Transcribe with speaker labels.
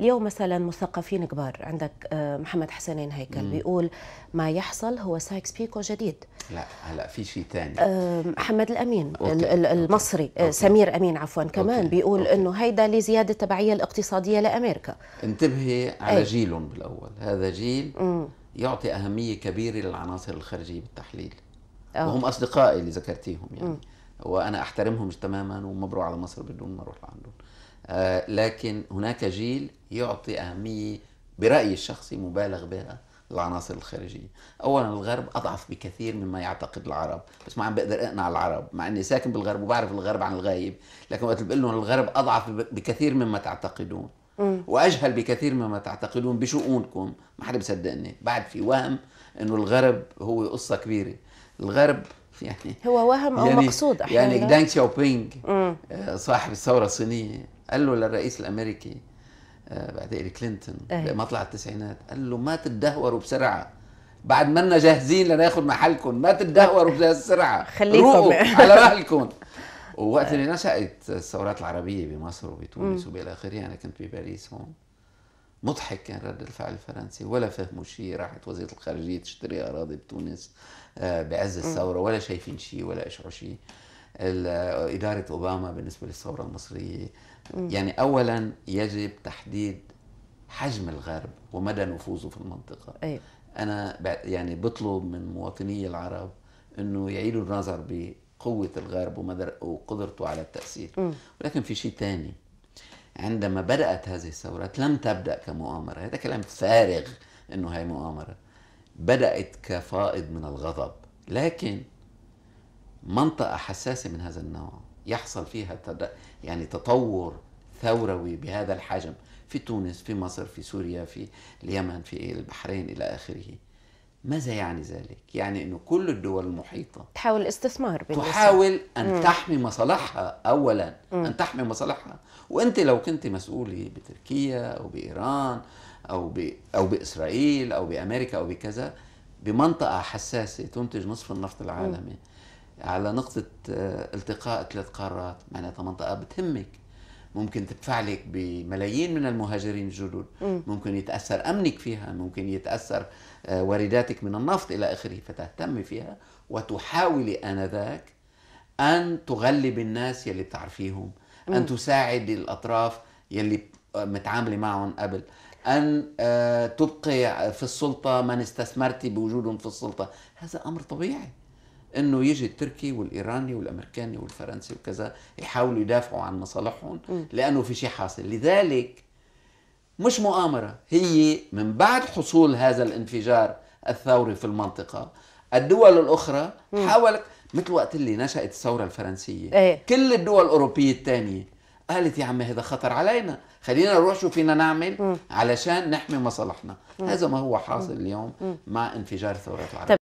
Speaker 1: اليوم مثلا مثقفين كبار عندك آه، محمد حسنين هيكل مم. بيقول ما يحصل هو سايكس بيكو جديد لا هلا في شيء ثاني آه، محمد الامين أوكي. المصري آه، أوكي. سمير امين عفوا كمان أوكي. بيقول أوكي. انه هيدا لزياده التبعيه الاقتصاديه لامريكا انتبهي على أي. جيل بالاول هذا جيل مم. يعطي اهميه كبيره للعناصر الخارجيه بالتحليل أوكي. وهم اصدقائي اللي ذكرتيهم يعني مم. وانا احترمهم تماما ومبروك على مصر بدون ما اروح لعندهم آه، لكن هناك جيل يعطي اهميه برايي الشخصي مبالغ بها العناصر الخارجية أولا الغرب أضعف بكثير مما يعتقد العرب بس ما عم بقدر أقنع العرب مع أني ساكن بالغرب وبعرف الغرب عن الغايب لكن وقت بقول لهم الغرب أضعف بكثير مما تعتقدون وأجهل بكثير مما تعتقدون بشؤونكم ما حدا بيصدقني بعد في وهم أنه الغرب هو قصة كبيرة الغرب يعني هو وهم او يعني مقصود احيانا يعني دانك شاوبينج آه، صاحب الثوره الصينيه قال له للرئيس الامريكي آه، بعد كلينتون بمطلع التسعينات قال له ما تدهوروا بسرعه بعد ما لنا جاهزين لناخذ محلكم ما تدهوروا بسرعه خليكم على مهلكم ووقت اللي نشأت الثورات العربية بمصر وبتونس وبإلى آخره أنا كنت بباريس هون مضحك كان رد الفعل الفرنسي ولا فهموا شيء راحت وزيره الخارجيه تشتري اراضي بتونس آه، بعز الثوره ولا شايفين شيء ولا اشعوا شيء آه، اداره اوباما بالنسبه للثوره المصريه يعني اولا يجب تحديد حجم الغرب ومدى نفوذه في المنطقه أيوة. انا يعني بطلب من مواطني العرب انه يعيدوا النظر بقوه الغرب وقدرته على التاثير ولكن في شيء ثاني عندما بدأت هذه الثورات لم تبدأ كمؤامرة هذا كلام فارغ أنه هي مؤامرة بدأت كفائض من الغضب لكن منطقة حساسة من هذا النوع يحصل فيها يعني تطور ثوروي بهذا الحجم في تونس في مصر في سوريا في اليمن في البحرين إلى آخره ماذا يعني ذلك؟ يعني أنه كل الدول المحيطة تحاول الاستثمار بالنسبة. تحاول أن م. تحمي مصالحها أولا م. أن تحمي مصالحها وأنت لو كنت مسؤول بتركيا أو بإيران أو, ب... أو بإسرائيل أو بأمريكا أو بكذا بمنطقة حساسة تنتج نصف النفط العالمي م. على نقطة آه، التقاء ثلاث قارات معناتها منطقة بتهمك ممكن تدفع لك بملايين من المهاجرين الجدد ممكن يتاثر امنك فيها ممكن يتاثر آه، وارداتك من النفط الى اخره فتهتمي فيها وتحاولي انذاك ان تغلب الناس يلي بتعرفيهم ان تساعد الاطراف يلي آه، متعامله معهم قبل ان آه، تبقي في السلطه من استثمرتي بوجودهم في السلطه هذا امر طبيعي انه يجي التركي والايراني والامريكاني والفرنسي وكذا يحاولوا يدافعوا عن مصالحهم لانه في شيء حاصل لذلك مش مؤامره هي من بعد حصول هذا الانفجار الثوري في المنطقه الدول الاخرى حاولت مثل وقت اللي نشأت الثورة الفرنسية إيه. كل الدول الأوروبية الثانية قالت يا عمي هذا خطر علينا خلينا نروح شو فينا نعمل علشان نحمي مصالحنا هذا ما هو حاصل اليوم مع انفجار ثورة العرب